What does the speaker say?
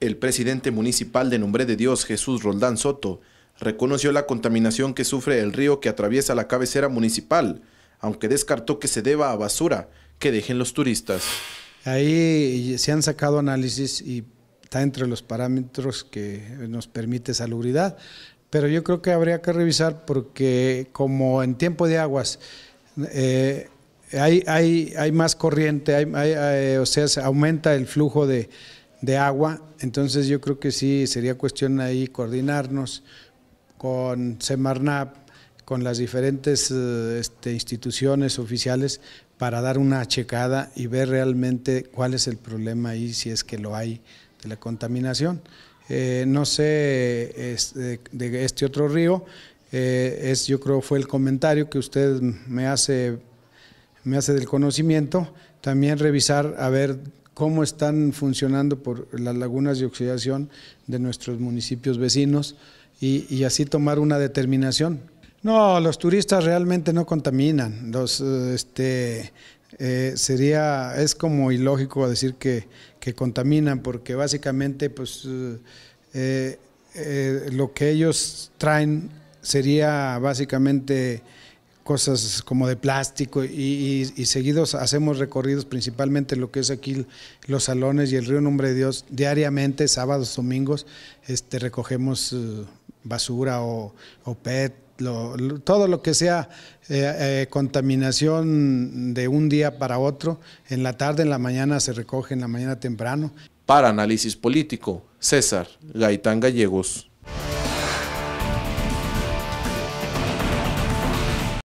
El presidente municipal de Nombre de Dios, Jesús Roldán Soto, reconoció la contaminación que sufre el río que atraviesa la cabecera municipal, aunque descartó que se deba a basura que dejen los turistas. Ahí se han sacado análisis y está entre los parámetros que nos permite salubridad, pero yo creo que habría que revisar porque como en tiempo de aguas eh, hay, hay, hay, más corriente, eh, o sea, aumenta el flujo de, de agua. Entonces yo creo que sí sería cuestión ahí coordinarnos con Semarnap, con las diferentes eh, este, instituciones oficiales para dar una checada y ver realmente cuál es el problema ahí, si es que lo hay, de la contaminación. Eh, no sé de, este otro río, eh, es, yo creo fue el comentario que usted me hace, me hace del conocimiento, también revisar a ver cómo están funcionando por las lagunas de oxidación de nuestros municipios vecinos y, así tomar una determinación. No, los turistas realmente no contaminan. Los, eh, este, eh, sería, es como ilógico decir que, contaminan, porque básicamente pues, eh, lo que ellos traen sería básicamente cosas como de plástico y, seguidos hacemos recorridos principalmente lo que es aquí los salones y el río Nombre de Dios diariamente, sábados, domingos, este, recogemos eh, basura o, o PET, todo lo que sea eh, eh, contaminación de un día para otro, en la tarde, en la mañana se recoge, en la mañana temprano. Para análisis político, César Gaitán Gallegos.